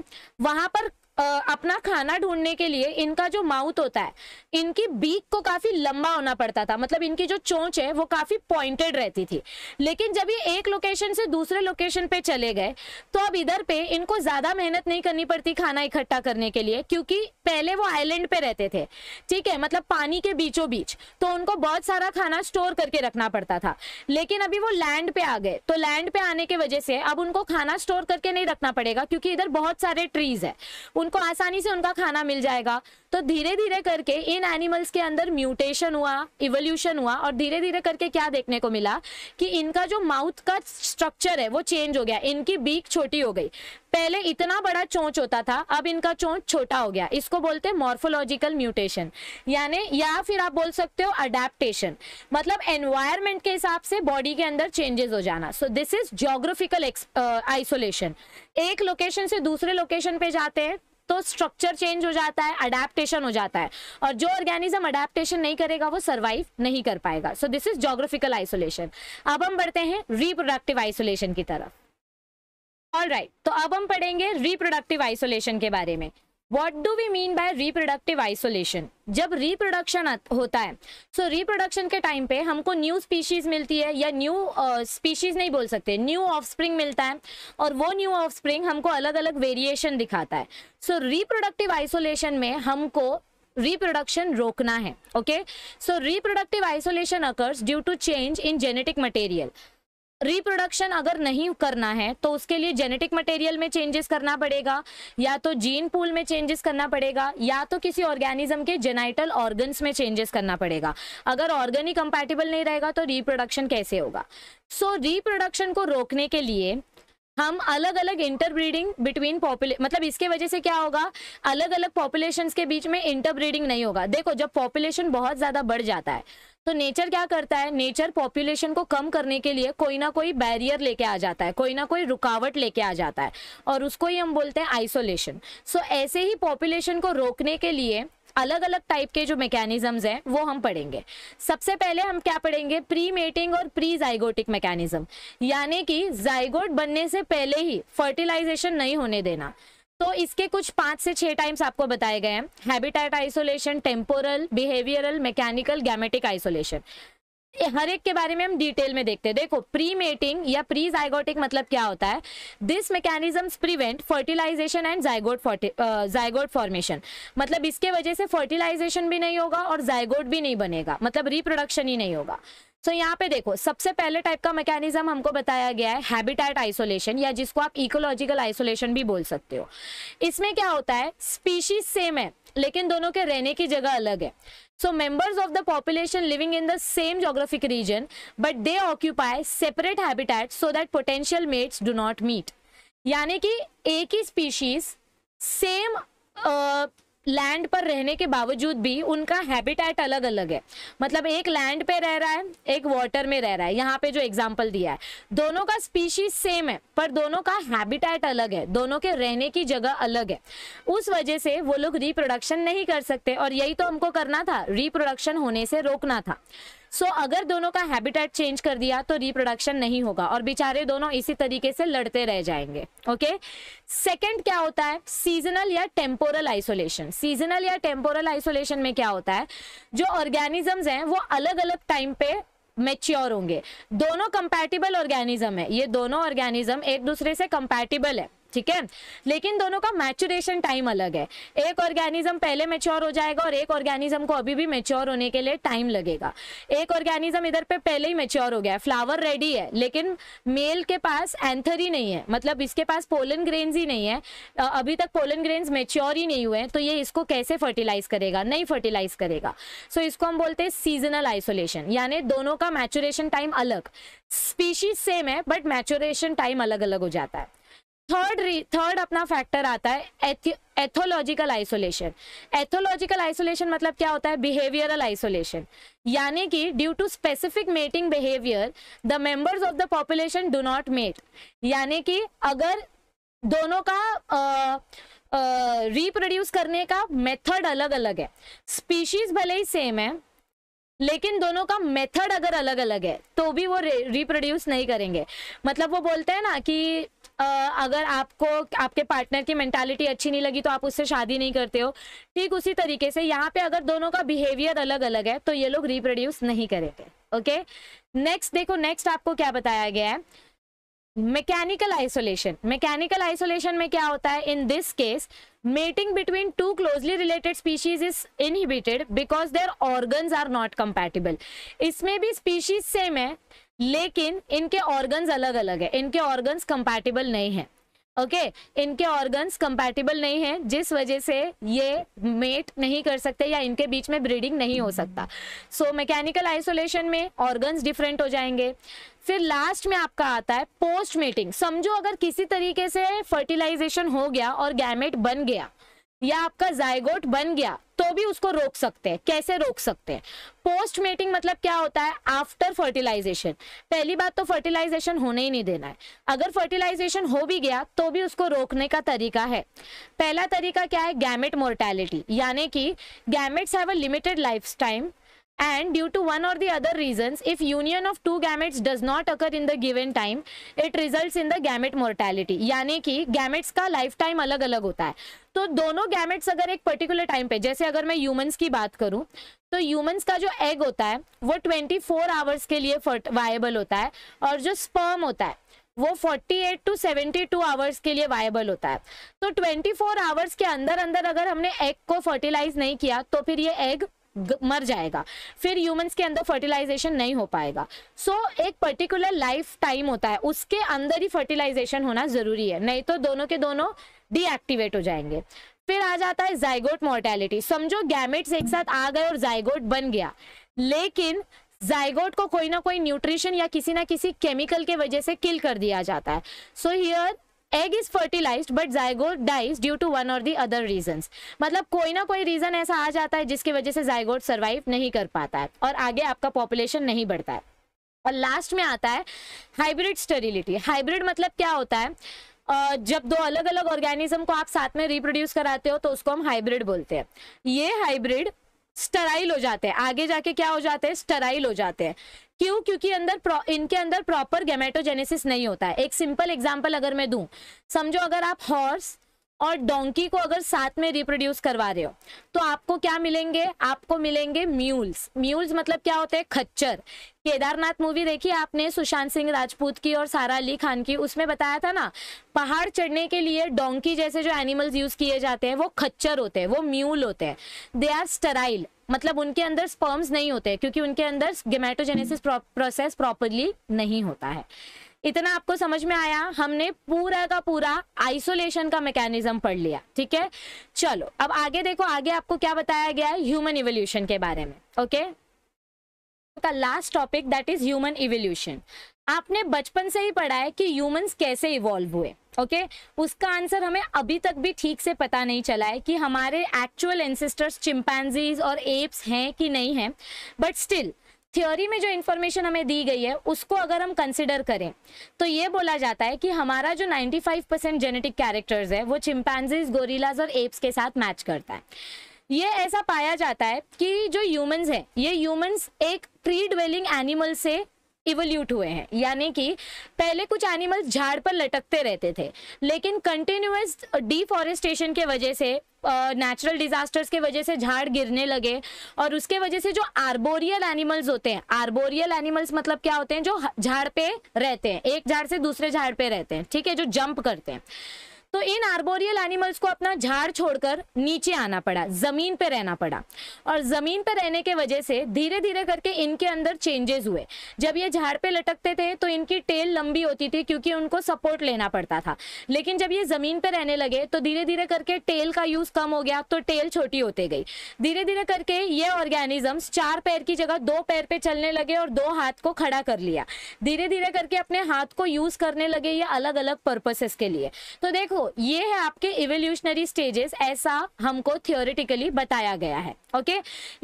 वहां पर अपना खाना ढूंढने के लिए इनका जो माउथ होता है इनकी बीक को काफी लंबा होना पड़ता था मतलब इनकी जो चोंच है वो काफी पॉइंटेड रहती थी लेकिन जब ये एक लोकेशन से दूसरे लोकेशन पे चले गए तो अब इधर पे इनको ज्यादा मेहनत नहीं करनी पड़ती खाना इकट्ठा करने के लिए क्योंकि पहले वो आइलैंड पे रहते थे ठीक है मतलब पानी के बीचों बीच तो उनको बहुत सारा खाना स्टोर करके रखना पड़ता था लेकिन अभी वो लैंड पे आ गए तो लैंड पे आने की वजह से अब उनको खाना स्टोर करके नहीं रखना पड़ेगा क्योंकि इधर बहुत सारे ट्रीज है उन उनको आसानी से उनका खाना मिल जाएगा तो धीरे धीरे करके इन एनिमल्स के अंदर म्यूटेशन हुआ इवोल्यूशन हुआ और धीरे धीरे करके क्या देखने को मिला कि इनका जो माउथ का स्ट्रक्चर है वो चेंज हो गया इनकी बीक छोटी हो गई पहले इतना बड़ा चोंच होता था अब इनका चोंच छोटा हो गया इसको बोलते हैं मॉर्फोलॉजिकल म्यूटेशन यानी या फिर आप बोल सकते हो अडेप्टेशन मतलब एनवायरमेंट के हिसाब से बॉडी के अंदर चेंजेस हो जाना so this is geographical isolation एक लोकेशन से दूसरे लोकेशन पे जाते हैं तो स्ट्रक्चर चेंज हो जाता है अडेप्टेशन हो जाता है और जो ऑर्गेनिज्म अडेप्टेशन नहीं करेगा वो सर्वाइव नहीं कर पाएगा so this is geographical isolation अब हम बढ़ते हैं रिप्रोडक्टिव आइसोलेशन की तरफ ऑल राइट right, तो अब हम पढ़ेंगे रिप्रोडक्टिव आइसोलेशन के बारे में what do we mean by reproductive isolation जब रिप्रोडक्शन होता है सो so, रिप्रोडक्शन के टाइम पे हमको न्यू स्पीशीज मिलती है या न्यू स्पीशीज uh, नहीं बोल सकते न्यू ऑफ स्प्रिंग मिलता है और वो न्यू ऑफ स्प्रिंग हमको अलग अलग वेरिएशन दिखाता है सो रिप्रोडक्टिव आइसोलेशन में हमको रिप्रोडक्शन रोकना है okay so reproductive isolation occurs due to change in genetic material reproduction अगर नहीं करना है तो उसके लिए जेनेटिक मटेरियल में चेंजेस करना पड़ेगा या तो जीन पूल में चेंजेस करना पड़ेगा या तो किसी ऑर्गेनिज्म के जेनाइटल ऑर्गन्स में चेंजेस करना पड़ेगा अगर ऑर्गन ही कंपैटिबल नहीं रहेगा तो रिप्रोडक्शन कैसे होगा सो so, रिप्रोडक्शन को रोकने के लिए हम अलग अलग इंटरब्रीडिंग बिटवीन पॉपुले मतलब इसके वजह से क्या होगा अलग अलग पॉपुलेशन के बीच में इंटरब्रीडिंग नहीं होगा देखो जब पॉपुलेशन बहुत ज़्यादा बढ़ जाता है तो नेचर क्या करता है नेचर पॉपुलेशन को कम करने के लिए कोई ना कोई बैरियर लेके आ जाता है कोई ना कोई रुकावट लेके आ जाता है और उसको ही हम बोलते हैं आइसोलेशन सो ऐसे ही पॉपुलेशन को रोकने के लिए अलग अलग टाइप के जो मैकेनिज्म्स हैं वो हम पढ़ेंगे सबसे पहले हम क्या पढ़ेंगे प्री मेटिंग और प्री जाइगोटिक मैकेनिज्म यानी कि जाइगोट बनने से पहले ही फर्टिलाइजेशन नहीं होने देना तो इसके कुछ पांच से छह टाइम्स आपको बताए गए हैं habitat isolation temporal behavioural mechanical gametic isolation हर एक के बारे में हम डिटेल में देखते हैं देखो प्री मेटिंग या प्री जायगोटिक मतलब क्या होता है this mechanism prevent fertilization and zygote zygote formation मतलब इसके वजह से फर्टिलाइजेशन भी नहीं होगा और जायगोट भी नहीं बनेगा मतलब रिप्रोडक्शन ही नहीं होगा सो so, यहाँ पे देखो सबसे पहले टाइप का मैकेनिज्म हमको बताया गया है हैबिटेट आइसोलेशन या जिसको आप इकोलॉजिकल आइसोलेशन भी बोल सकते हो इसमें क्या होता है स्पीशीज सेम है लेकिन दोनों के रहने की जगह अलग है so members of the population living in the same geographic region but they occupy separate habitat so that potential mates do not meet यानी कि एक ही स्पीशीज सेम लैंड पर रहने के बावजूद भी उनका हैबिटेट अलग अलग है मतलब एक लैंड पे रह रहा है एक वाटर में रह रहा है यहाँ पे जो एग्जाम्पल दिया है दोनों का स्पीशीज सेम है पर दोनों का हैबिटेट अलग है दोनों के रहने की जगह अलग है उस वजह से वो लोग रिप्रोडक्शन नहीं कर सकते और यही तो हमको करना था रिप्रोडक्शन होने से रोकना था सो so, अगर दोनों का हैबिटेट चेंज कर दिया तो रिप्रोडक्शन नहीं होगा और बेचारे दोनों इसी तरीके से लड़ते रह जाएंगे ओके सेकंड क्या होता है सीजनल या टेम्पोरल आइसोलेशन सीजनल या टेम्पोरल आइसोलेशन में क्या होता है जो ऑर्गेनिजम्स हैं वो अलग अलग टाइम पे मेच्योर होंगे दोनों कंपैटिबल ऑर्गेनिज्म है ये दोनों ऑर्गेनिज्म एक दूसरे से कंपैटिबल है ठीक है लेकिन दोनों का मैचुरेशन टाइम अलग है एक ऑर्गेनिज्म पहले मेच्योर हो जाएगा और एक ऑर्गेनिज्म को अभी भी मेच्योर होने के लिए टाइम लगेगा एक ऑर्गेनिज्म इधर पे पहले ही मेच्योर हो गया है फ्लावर रेडी है लेकिन मेल के पास एंथर ही नहीं है मतलब इसके पास पोलन ग्रेन्स ही नहीं है अभी तक पोलन ग्रेन्स मेच्योर ही नहीं हुए तो ये इसको कैसे फर्टिलाइज करेगा नहीं फर्टिलाइज करेगा सो so, इसको हम बोलते हैं सीजनल आइसोलेशन यानी दोनों का मैचुरेशन टाइम अलग स्पीशीज सेम है बट मैचुरेशन टाइम अलग अलग हो जाता है थर्ड थर्ड अपना फैक्टर आता है एथोलॉजिकल आइसोलेशन एथोलॉजिकल आइसोलेशन मतलब क्या होता है बिहेवियरल आइसोलेशन यानी कि due to specific mating behaviour the members of the population do not mate यानी कि अगर दोनों का रिप्रोड्यूस करने का मेथड अलग अलग है स्पीशीज भले ही सेम है लेकिन दोनों का मेथड अगर अलग अलग है तो भी वो रिप्रोड्यूस नहीं करेंगे मतलब वो बोलते हैं ना कि अगर आपको आपके पार्टनर की मेंटालिटी अच्छी नहीं लगी तो आप उससे शादी नहीं करते हो ठीक उसी तरीके से यहाँ पे अगर दोनों का बिहेवियर अलग अलग है तो ये लोग रिप्रोड्यूस नहीं करेंगे ओके नेक्स्ट देखो नेक्स्ट आपको क्या बताया गया है मैकेनिकल आइसोलेशन मैकेनिकल आइसोलेशन में क्या होता है in this case mating between two closely related species is inhibited because their organ are not compatible इसमें भी स्पीशीज सेम है लेकिन इनके ऑर्गन्स अलग अलग है इनके ऑर्गन्स कंपैटिबल नहीं है ओके okay, इनके ऑर्गन्स कंपैटिबल नहीं है जिस वजह से ये मेट नहीं कर सकते या इनके बीच में ब्रीडिंग नहीं हो सकता सो मैकेनिकल आइसोलेशन में ऑर्गन्स डिफरेंट हो जाएंगे फिर लास्ट में आपका आता है पोस्ट मेटिंग समझो अगर किसी तरीके से फर्टिलाइजेशन हो गया और गैमेट बन गया या आपका जायगोट बन गया तो भी उसको रोक सकते हैं कैसे रोक सकते हैं पोस्ट मेटिंग मतलब क्या होता है आफ्टर फर्टिलाइजेशन पहली बात तो फर्टिलाइजेशन होने ही नहीं देना है अगर फर्टिलाइजेशन हो भी गया तो भी उसको रोकने का तरीका है पहला तरीका क्या है गैमेट मोर्टैलिटी यानी कि gametes have a limited life time and due to one or the other reasons if union of two gametes does not occur in the given time it results in the gamete mortality yani ki gametes का life alag अलग अलग होता है तो दोनों gametes अगर एक particular time पे जैसे अगर मैं ह्यूमंस की बात करूं तो ह्यूमंस का जो एग होता है वो 24 आवर्स के लिए वायबल होता है और जो स्पर्म होता है वो 48 टू 72 आवर्स के लिए वायबल होता है तो 24 फोर आवर्स के अंदर अंदर अगर हमने एग को फर्टिलाइज नहीं किया तो फिर ये एग मर जाएगा फिर ह्यूमंस के अंदर फर्टिलाइजेशन नहीं हो पाएगा सो so, एक पर्टिकुलर लाइफ टाइम होता है उसके अंदर ही फर्टिलाइजेशन होना जरूरी है नहीं तो दोनों के दोनों डीएक्टिवेट हो जाएंगे फिर आ जाता है जाइगोट मोर्टेलिटी समझो गैमेट्स एक साथ आ गए और जाइगोट बन गया लेकिन जाइगोट को कोई ना कोई न्यूट्रिशन या किसी ना किसी केमिकल के वजह से किल कर दिया जाता है so here egg is fertilize but zygote dies due to one और दी अदर रीजन मतलब कोई ना कोई रीजन ऐसा आ जाता है जिसकी वजह से जायगोट सर्वाइव नहीं कर पाता है और आगे आपका पॉपुलेशन नहीं बढ़ता है और लास्ट में आता है हाइब्रिड स्टेरिलिटी हाइब्रिड मतलब क्या होता है जब दो अलग अलग ऑर्गेनिज्म को आप साथ में रिप्रोड्यूस कराते हो तो उसको हम हाइब्रिड बोलते हैं ये हाइब्रिड स्टराइल हो जाते हैं आगे जाके क्या हो जाते हैं स्टराइल हो जाते हैं क्यों क्योंकि अंदर इनके अंदर प्रॉपर गेमेटोजेनेसिस नहीं होता है एक सिंपल एग्जाम्पल अगर मैं दू समझो अगर आप हॉर्स और डोंकी को अगर साथ में रिप्रोड्यूस करवा रहे हो तो आपको क्या मिलेंगे आपको मिलेंगे म्यूल्स म्यूल्स मतलब क्या होते हैं खच्चर केदारनाथ मूवी देखी आपने सुशांत सिंह राजपूत की और सारा अली खान की उसमें बताया था ना पहाड़ चढ़ने के लिए डोंकी जैसे जो एनिमल्स यूज किए जाते हैं वो खच्चर होते हैं वो म्यूल होते हैं दे आर स्टराइल मतलब उनके अंदर स्पर्म्स नहीं होते क्योंकि उनके अंदर गेमेटोजेनेसिस प्रोसेस प्रॉपरली नहीं होता है इतना आपको समझ में आया हमने पूरा का पूरा आइसोलेशन का मैकेनिज्म पढ़ लिया ठीक है चलो अब आगे देखो आगे आपको क्या बताया गया है ह्यूमन इवोल्यूशन के बारे में ओके का last topic that is human evolution आपने बचपन से ही पढ़ा है कि ह्यूमंस कैसे इवॉल्व हुए ओके okay? उसका आंसर हमें अभी तक भी ठीक से पता नहीं चला है कि हमारे एक्चुअल एंसेस्टर्स चिंपैनजीज और एप्स हैं कि नहीं हैं बट स्टिल थ्योरी में जो इन्फॉर्मेशन हमें दी गई है उसको अगर हम कंसिडर करें तो ये बोला जाता है कि हमारा जो 95 परसेंट जेनेटिक कैरेक्टर्स है वो चिंपैनजीज गोरिलाज और एप्स के साथ मैच करता है ये ऐसा पाया जाता है कि जो ह्यूमंस हैं ये ह्यूमंस एक प्री ड्वेलिंग एनिमल से इवोल्यूट हुए हैं यानी कि पहले कुछ एनिमल्स झाड़ पर लटकते रहते थे लेकिन कंटिन्यूस डिफॉरेस्टेशन के वजह से नेचुरल uh, डिजास्टर्स के वजह से झाड़ गिरने लगे और उसके वजह से जो आर्बोरियल एनिमल्स होते हैं आर्बोरियल एनिमल्स मतलब क्या होते हैं जो झाड़ पे रहते हैं एक झाड़ से दूसरे झाड़ पे रहते हैं ठीक है जो जंप करते हैं तो इन आर्बोरियल एनिमल्स को अपना झाड़ छोड़कर नीचे आना पड़ा ज़मीन पर रहना पड़ा और ज़मीन पर रहने के वजह से धीरे धीरे करके इनके अंदर चेंजेस हुए जब ये झाड़ पे लटकते थे तो इनकी टेल लंबी होती थी क्योंकि उनको सपोर्ट लेना पड़ता था लेकिन जब ये ज़मीन पर रहने लगे तो धीरे धीरे करके टेल का यूज़ कम हो गया तो टेल छोटी होते गई धीरे धीरे करके ये ऑर्गेनिजम्स चार पैर की जगह दो पैर पे चलने लगे और दो हाथ को खड़ा कर लिया धीरे धीरे करके अपने हाथ को यूज़ करने लगे ये अलग अलग पर्पसेस के लिए तो देखो देखो ये है आपके इवोल्यूशनरी स्टेजेस ऐसा हमको थियोरिटिकली बताया गया है ओके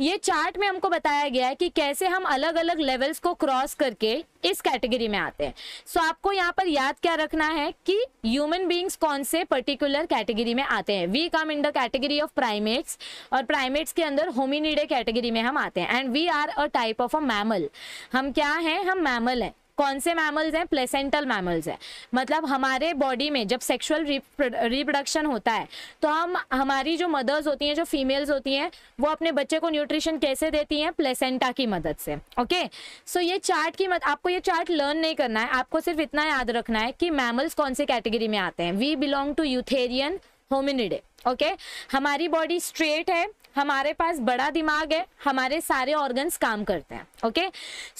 ये चार्ट में हमको बताया गया है कि कैसे हम अलग अलग लेवल्स को क्रॉस करके इस कैटेगरी में आते हैं सो आपको यहाँ पर याद क्या रखना है कि ह्यूमन बींग्स कौन से पर्टिकुलर कैटेगरी में आते हैं we come in the category of primates और प्राइमेट्स के अंदर होमिनिडे कैटेगरी में हम आते हैं and we are a type of a mammal हम क्या हैं हम मैमल हैं कौन से मैमल्स हैं प्लेसेंटल मैमल्स हैं मतलब हमारे बॉडी में जब सेक्सुअल रिप्रोडक्शन होता है तो हम हमारी जो मदर्स होती हैं जो फीमेल्स होती हैं वो अपने बच्चे को न्यूट्रिशन कैसे देती हैं प्लेसेंटा की मदद से ओके सो ये चार्ट की मद, आपको ये चार्ट लर्न नहीं करना है आपको सिर्फ इतना याद रखना है कि मैमल्स कौन से कैटेगरी में आते हैं we belong to Eutherian Hominidae okay हमारी बॉडी स्ट्रेट है हमारे पास बड़ा दिमाग है हमारे सारे ऑर्गन्स काम करते हैं ओके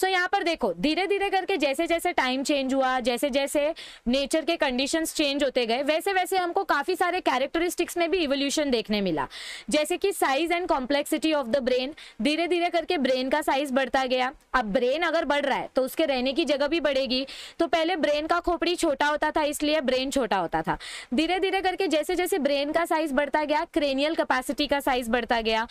सो यहाँ पर देखो धीरे धीरे करके जैसे जैसे टाइम चेंज हुआ जैसे जैसे नेचर के कंडीशंस चेंज होते गए वैसे वैसे हमको काफ़ी सारे कैरेक्टरिस्टिक्स में भी इवोल्यूशन देखने मिला जैसे कि size and complexity of the brain धीरे धीरे करके ब्रेन का साइज बढ़ता गया अब ब्रेन अगर बढ़ रहा है तो उसके रहने की जगह भी बढ़ेगी तो पहले ब्रेन का खोपड़ी छोटा होता था इसलिए ब्रेन छोटा होता था धीरे धीरे करके जैसे जैसे ब्रेन का साइज बढ़ता गया क्रेनियल कैपेसिटी का साइज बढ़ता गया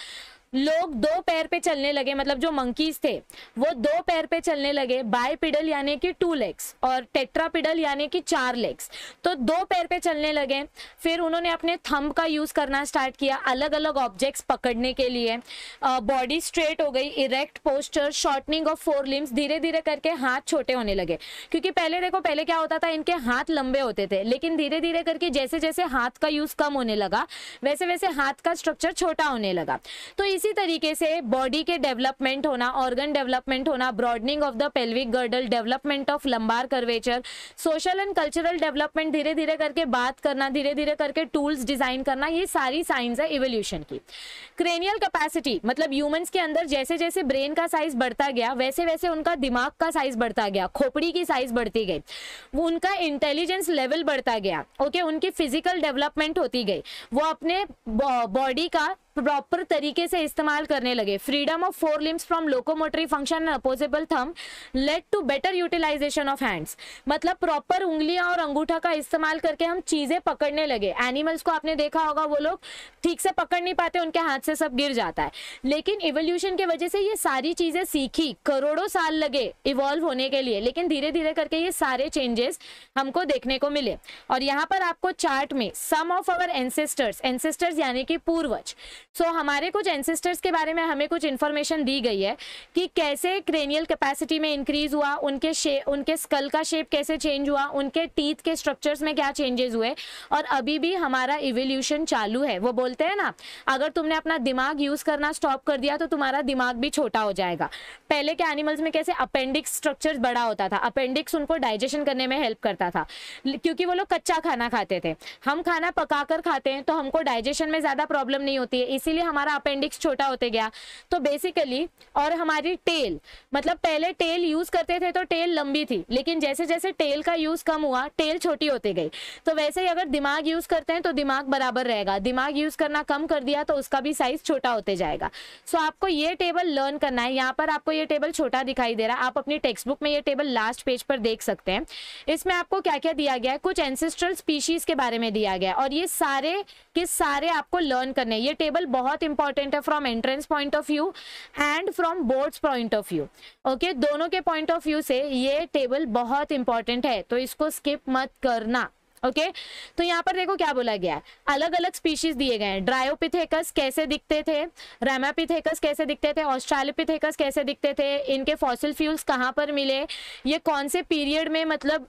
लोग दो पैर पे चलने लगे मतलब जो मंकीज थे वो दो पैर पे चलने लगे बायपिडल यानी कि टू लेग्स और टेट्रापिडल यानी कि चार लेग्स तो दो पैर पे चलने लगे फिर उन्होंने अपने थंब का यूज करना स्टार्ट किया अलग अलग ऑब्जेक्ट्स पकड़ने के लिए बॉडी स्ट्रेट हो गई erect posture shortening of four limbs धीरे धीरे करके हाथ छोटे होने लगे क्योंकि पहले देखो पहले क्या होता था इनके हाथ लंबे होते थे लेकिन धीरे धीरे करके जैसे जैसे हाथ का यूज कम होने लगा वैसे वैसे हाथ का स्ट्रक्चर छोटा होने लगा तो इस इसी तरीके से बॉडी के डेवलपमेंट होना ऑर्गन डेवलपमेंट होना broadening of the pelvic girdle development of lumbar curvature social and cultural development धीरे धीरे करके बात करना धीरे धीरे करके टूल्स डिजाइन करना ये सारी साइंस है इवोल्यूशन की क्रेनियल कैपेसिटी मतलब ह्यूमन्स के अंदर जैसे जैसे ब्रेन का साइज बढ़ता गया वैसे वैसे उनका दिमाग का साइज बढ़ता गया खोपड़ी की साइज बढ़ती गई उनका इंटेलिजेंस लेवल बढ़ता गया ओके उनकी फिजिकल डेवलपमेंट होती गई वो अपने बॉडी का प्रॉपर तरीके से इस्तेमाल करने लगे freedom of four limbs from locomotory function and opposable thumb led to better utilization of hands मतलब प्रॉपर उंगलियां और अंगूठा का इस्तेमाल करके हम चीजें पकड़ने लगे एनिमल्स को आपने देखा होगा वो लोग ठीक से पकड़ नहीं पाते उनके हाथ से सब गिर जाता है लेकिन इवोल्यूशन के वजह से ये सारी चीजें सीखी करोड़ों साल लगे इवॉल्व होने के लिए लेकिन धीरे धीरे करके ये सारे चेंजेस हमको देखने को मिले और यहाँ पर आपको चार्ट में some of our ancestors ancestors यानी कि पूर्वज सो so, हमारे कुछ एंसिस्टर्स के बारे में हमें कुछ इन्फॉर्मेशन दी गई है कि कैसे क्रेनियल कैपेसिटी में इंक्रीज हुआ उनके शे उनके स्कल का शेप कैसे चेंज हुआ उनके टीथ के स्ट्रक्चर्स में क्या चेंजेस हुए और अभी भी हमारा इवोल्यूशन चालू है वो बोलते हैं ना अगर तुमने अपना दिमाग यूज़ करना स्टॉप कर दिया तो तुम्हारा दिमाग भी छोटा हो जाएगा पहले के एनिमल्स में कैसे अपेंडिक्स स्ट्रक्चर बड़ा होता था अपेंडिक्स उनको डाइजेशन करने में हेल्प करता था क्योंकि वो लोग कच्चा खाना खाते थे हम खाना पका खाते हैं तो हमको डाइजेशन में ज़्यादा प्रॉब्लम नहीं होती है इसीलिए हमारा अपेंडिक्स छोटा होते गया तो बेसिकली और हमारी टेल मतलब पहले टेल यूज करते थे तो टेल लंबी थी लेकिन जैसे जैसे टेल का यूज कम हुआ टेल छोटी होती गई तो वैसे ही अगर दिमाग यूज करते हैं तो दिमाग बराबर रहेगा दिमाग यूज करना कम कर दिया तो उसका भी साइज छोटा होते जाएगा सो आपको ये टेबल लर्न करना है यहाँ पर आपको ये टेबल छोटा दिखाई दे रहा है आप अपनी टेक्स्ट बुक में ये टेबल लास्ट पेज पर देख सकते हैं इसमें आपको क्या क्या दिया गया है कुछ एंसेस्ट्रल स्पीशीज के बारे में दिया गया है और ये सारे के सारे आपको लर्न करने ये टेबल बहुत इंपॉर्टेंट है from entrance point of view and from boards point of view okay दोनों के पॉइंट ऑफ व्यू से ये टेबल बहुत इंपॉर्टेंट है तो इसको स्किप मत करना ओके तो यहाँ पर देखो क्या बोला गया है अलग अलग स्पीशीज दिए गए हैं ड्रायोपिथेकस कैसे दिखते थे रेमापिथेकस कैसे दिखते थे ऑस्ट्रेलिपिथेकस कैसे दिखते थे इनके फॉसिल फ्यूल्स कहाँ पर मिले ये कौन से पीरियड में मतलब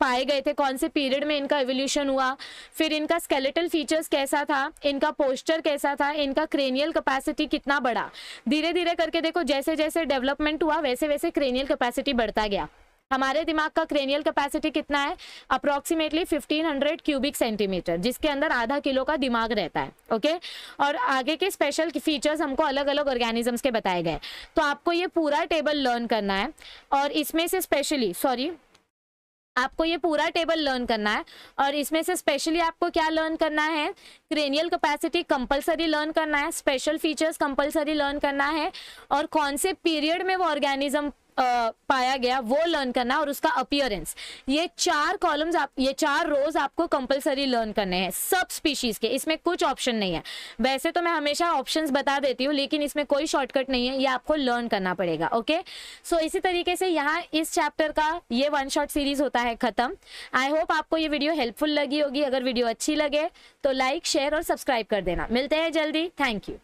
पाए गए थे कौन से पीरियड में इनका एवोल्यूशन हुआ फिर इनका स्केलेटल फीचर्स कैसा था इनका पोस्टर कैसा था इनका क्रेनियल कैपेसिटी कितना बढ़ा धीरे धीरे करके देखो जैसे जैसे डेवलपमेंट हुआ वैसे वैसे क्रेनियल कैपेसिटी बढ़ता गया हमारे दिमाग का क्रेनियल कैपेसिटी कितना है अप्रोक्सीमेटली 1500 क्यूबिक सेंटीमीटर जिसके अंदर आधा किलो का दिमाग रहता है ओके और आगे के स्पेशल फीचर्स हमको अलग अलग ऑर्गेनिजम्स के बताए गए तो आपको ये पूरा टेबल लर्न करना है और इसमें से स्पेशली सॉरी आपको ये पूरा टेबल लर्न करना है और इसमें से स्पेशली आपको क्या लर्न करना है क्रेनियल कैपेसिटी कंपलसरी लर्न करना है स्पेशल फीचर्स कंपलसरी लर्न करना है और कौन से पीरियड में वो ऑर्गेनिज्म पाया गया वो लर्न करना और उसका अपियरेंस ये चार कॉलम्स आप ये चार रोज आपको कंपलसरी लर्न करने हैं सब स्पीशीज के इसमें कुछ ऑप्शन नहीं है वैसे तो मैं हमेशा ऑप्शंस बता देती हूँ लेकिन इसमें कोई शॉर्टकट नहीं है ये आपको लर्न करना पड़ेगा ओके सो so, इसी तरीके से यहाँ इस चैप्टर का ये वन शॉर्ट सीरीज होता है खत्म आई होप आपको ये वीडियो हेल्पफुल लगी होगी अगर वीडियो अच्छी लगे तो लाइक शेयर और सब्सक्राइब कर देना मिलते हैं जल्दी थैंक यू